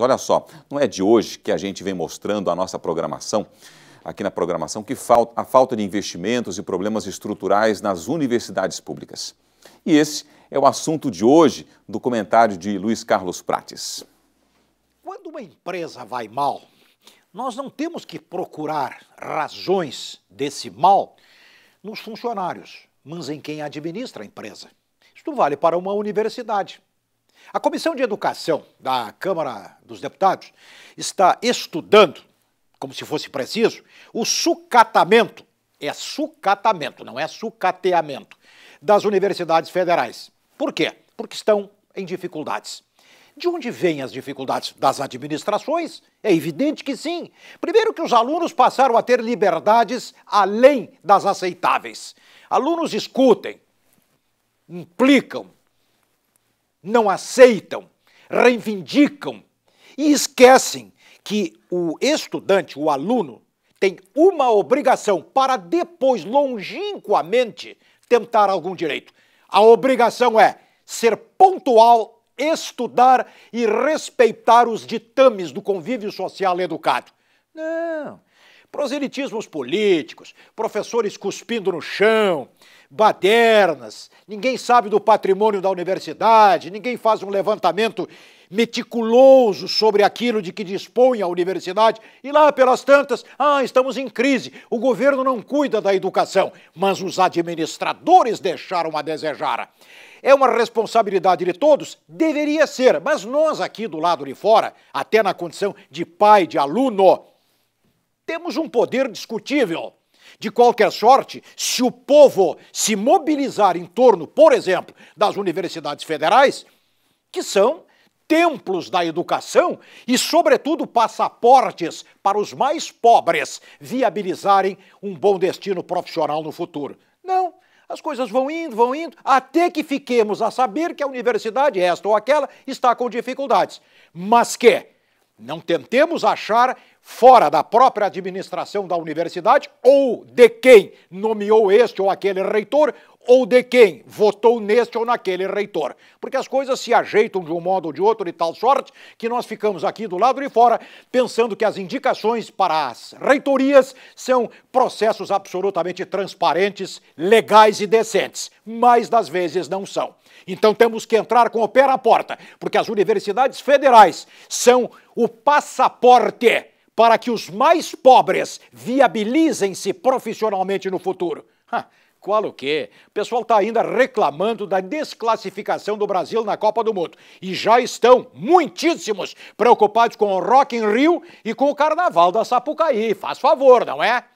Olha só, não é de hoje que a gente vem mostrando a nossa programação, aqui na programação, que falta, a falta de investimentos e problemas estruturais nas universidades públicas. E esse é o assunto de hoje do comentário de Luiz Carlos Prates. Quando uma empresa vai mal, nós não temos que procurar razões desse mal nos funcionários, mas em quem administra a empresa. Isto vale para uma universidade. A Comissão de Educação da Câmara dos Deputados está estudando, como se fosse preciso, o sucatamento é sucatamento, não é sucateamento das universidades federais. Por quê? Porque estão em dificuldades. De onde vêm as dificuldades? Das administrações? É evidente que sim. Primeiro, que os alunos passaram a ter liberdades além das aceitáveis. Alunos escutem, implicam, não aceitam, reivindicam e esquecem que o estudante, o aluno, tem uma obrigação para depois, longínquamente, tentar algum direito. A obrigação é ser pontual, estudar e respeitar os ditames do convívio social educado. Não. Proselitismos políticos, professores cuspindo no chão, badernas, ninguém sabe do patrimônio da universidade, ninguém faz um levantamento meticuloso sobre aquilo de que dispõe a universidade, e lá pelas tantas, ah, estamos em crise, o governo não cuida da educação, mas os administradores deixaram a desejar. É uma responsabilidade de todos? Deveria ser, mas nós aqui do lado de fora, até na condição de pai, de aluno, temos um poder discutível. De qualquer sorte, se o povo se mobilizar em torno, por exemplo, das universidades federais, que são templos da educação e, sobretudo, passaportes para os mais pobres viabilizarem um bom destino profissional no futuro. Não. As coisas vão indo, vão indo, até que fiquemos a saber que a universidade, esta ou aquela, está com dificuldades. Mas que não tentemos achar fora da própria administração da universidade ou de quem nomeou este ou aquele reitor ou de quem votou neste ou naquele reitor. Porque as coisas se ajeitam de um modo ou de outro, de tal sorte que nós ficamos aqui do lado de fora pensando que as indicações para as reitorias são processos absolutamente transparentes, legais e decentes. Mas das vezes não são. Então temos que entrar com o pé na porta, porque as universidades federais são o passaporte para que os mais pobres viabilizem-se profissionalmente no futuro. Ha, qual o quê? O pessoal está ainda reclamando da desclassificação do Brasil na Copa do Mundo. E já estão muitíssimos preocupados com o Rock in Rio e com o Carnaval da Sapucaí. Faz favor, não é?